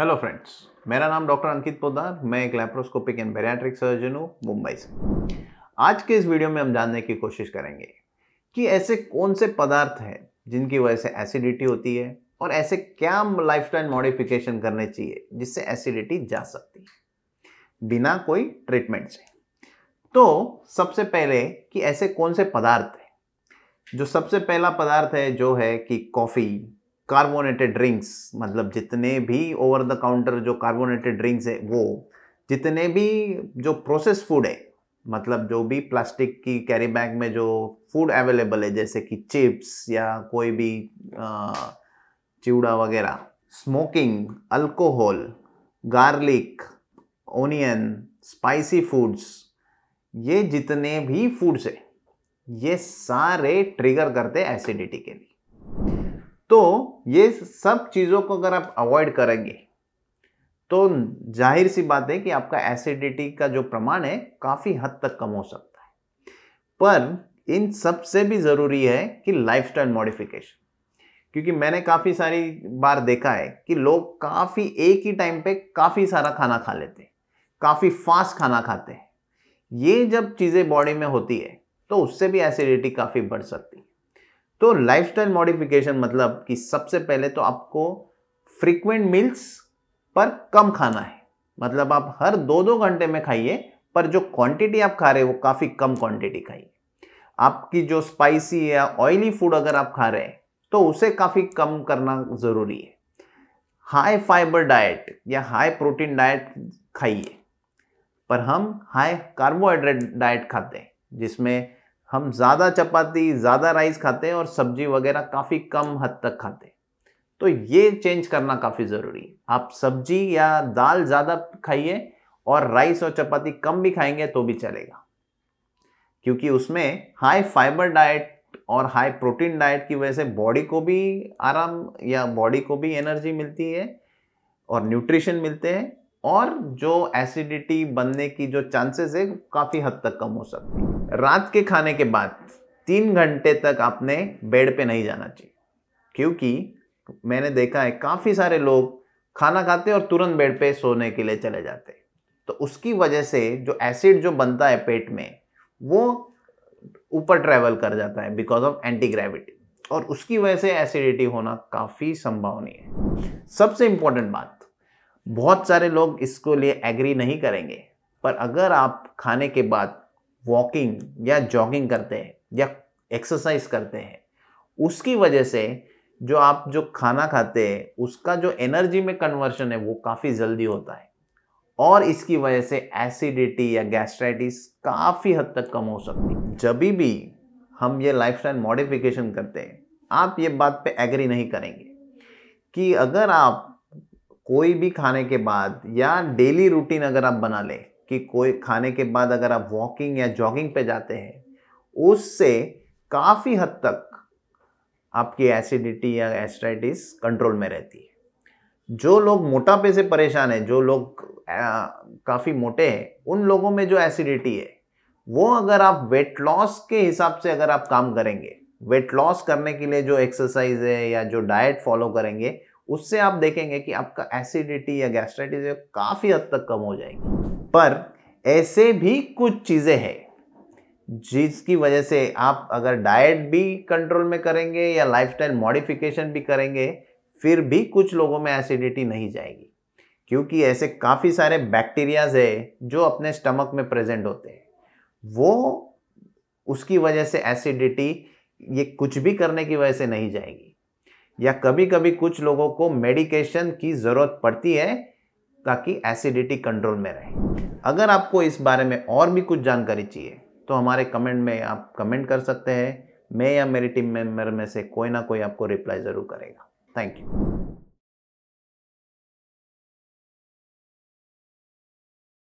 hello friends मेरा नाम doctor अंकित पोदार मैं एक लेप्रोस्कोपिक एंड बेरियाट्रिक सर्जन हूँ मुंबई से आज के इस वीडियो में हम जानने की कोशिश करेंगे कि ऐसे कौन से पदार्थ हैं जिनकी वजह से एसिडिटी होती है और ऐसे क्या लाइफस्टाइल मॉडिफिकेशन करने चाहिए जिससे एसिडिटी जा सकती है बिना कोई ट्रीटमेंट से तो सबसे पहले कि ऐसे कौन से पदार्थ हैं जो सबसे पहला पदार्थ है जो है कि कॉफ़ी कार्बोनेटेड ड्रिंक्स मतलब जितने भी ओवर द काउंटर जो कार्बोनेटेड ड्रिंक्स है वो जितने भी जो प्रोसेस फूड है मतलब जो भी प्लास्टिक की कैरी बैग में जो फूड अवेलेबल है जैसे कि चिप्स या कोई भी चिवड़ा वगैरह smoking alcohol garlic onion spicy foods ये जितने भी फूड्स है ये सारे ट्रिगर करते हैं एसिडिटी के लिए तो ये सब चीज़ों को अगर आप अवॉइड करेंगे तो जाहिर सी बात है कि आपका एसिडिटी का जो प्रमाण है काफ़ी हद तक कम हो सकता है पर इन सब से भी ज़रूरी है कि लाइफस्टाइल मॉडिफिकेशन क्योंकि मैंने काफ़ी सारी बार देखा है कि लोग काफ़ी एक ही टाइम पे काफ़ी सारा खाना खा लेते हैं काफ़ी फास्ट खाना खाते हैं ये जब चीज़ें बॉडी में होती है तो उससे भी एसिडिटी काफ़ी बढ़ सकती है तो लाइफस्टाइल मॉडिफिकेशन मतलब कि सबसे पहले तो आपको फ्रीक्वेंट मील्स पर कम खाना है मतलब आप हर दो दो घंटे में खाइए पर जो क्वांटिटी आप खा रहे हो वो काफ़ी कम क्वांटिटी खाइए आपकी जो स्पाइसी या ऑयली फूड अगर आप खा रहे हैं तो उसे काफ़ी कम करना ज़रूरी है हाई फाइबर डाइट या हाई प्रोटीन डाइट खाइए पर हम हाई कार्बोहाइड्रेट डाइट खाते हैं जिसमें हम ज़्यादा चपाती ज़्यादा राइस खाते हैं और सब्जी वगैरह काफ़ी कम हद तक खाते हैं तो ये चेंज करना काफ़ी ज़रूरी है आप सब्जी या दाल ज़्यादा खाइए और राइस और चपाती कम भी खाएंगे तो भी चलेगा क्योंकि उसमें हाई फाइबर डाइट और हाई प्रोटीन डाइट की वजह से बॉडी को भी आराम या बॉडी को भी एनर्जी मिलती है और न्यूट्रिशन मिलते हैं और जो एसिडिटी बनने की जो चांसेस है काफ़ी हद तक कम हो सकती है रात के खाने के बाद तीन घंटे तक आपने बेड पे नहीं जाना चाहिए क्योंकि मैंने देखा है काफ़ी सारे लोग खाना खाते और तुरंत बेड पे सोने के लिए चले जाते तो उसकी वजह से जो एसिड जो बनता है पेट में वो ऊपर ट्रैवल कर जाता है बिकॉज ऑफ एंटी ग्रेविटी और उसकी वजह से एसिडिटी होना काफ़ी संभावनी है सबसे इम्पोर्टेंट बात बहुत सारे लोग इसको लिए एग्री नहीं करेंगे पर अगर आप खाने के बाद वॉकिंग या जॉगिंग करते हैं या एक्सरसाइज करते हैं उसकी वजह से जो आप जो खाना खाते हैं उसका जो एनर्जी में कन्वर्शन है वो काफ़ी जल्दी होता है और इसकी वजह से एसिडिटी या गैस्ट्राइटिस काफ़ी हद तक कम हो सकती है जब भी हम ये स्टाइल मॉडिफिकेशन करते हैं आप ये बात पे एग्री नहीं करेंगे कि अगर आप कोई भी खाने के बाद या डेली रूटीन अगर आप बना लें कि कोई खाने के बाद अगर आप वॉकिंग या जॉगिंग पे जाते हैं उससे काफ़ी हद तक आपकी एसिडिटी या एस्ट्राइटिस कंट्रोल में रहती है जो लोग मोटापे से परेशान हैं जो लोग काफ़ी मोटे हैं उन लोगों में जो एसिडिटी है वो अगर आप वेट लॉस के हिसाब से अगर आप काम करेंगे वेट लॉस करने के लिए जो एक्सरसाइज है या जो डाइट फॉलो करेंगे उससे आप देखेंगे कि आपका एसिडिटी या गैस्ट्राइटिस काफ़ी हद तक कम हो जाएगी पर ऐसे भी कुछ चीज़ें हैं जिसकी वजह से आप अगर डाइट भी कंट्रोल में करेंगे या लाइफस्टाइल मॉडिफिकेशन भी करेंगे फिर भी कुछ लोगों में एसिडिटी नहीं जाएगी क्योंकि ऐसे काफ़ी सारे बैक्टीरियाज है जो अपने स्टमक में प्रेजेंट होते हैं वो उसकी वजह से एसिडिटी ये कुछ भी करने की वजह से नहीं जाएगी या कभी कभी कुछ लोगों को मेडिकेशन की ज़रूरत पड़ती है ताकि एसिडिटी कंट्रोल में रहे अगर आपको इस बारे में और भी कुछ जानकारी चाहिए तो हमारे कमेंट में आप कमेंट कर सकते हैं मैं या मेरी टीम मेंबर में से कोई ना कोई आपको रिप्लाई ज़रूर करेगा थैंक यू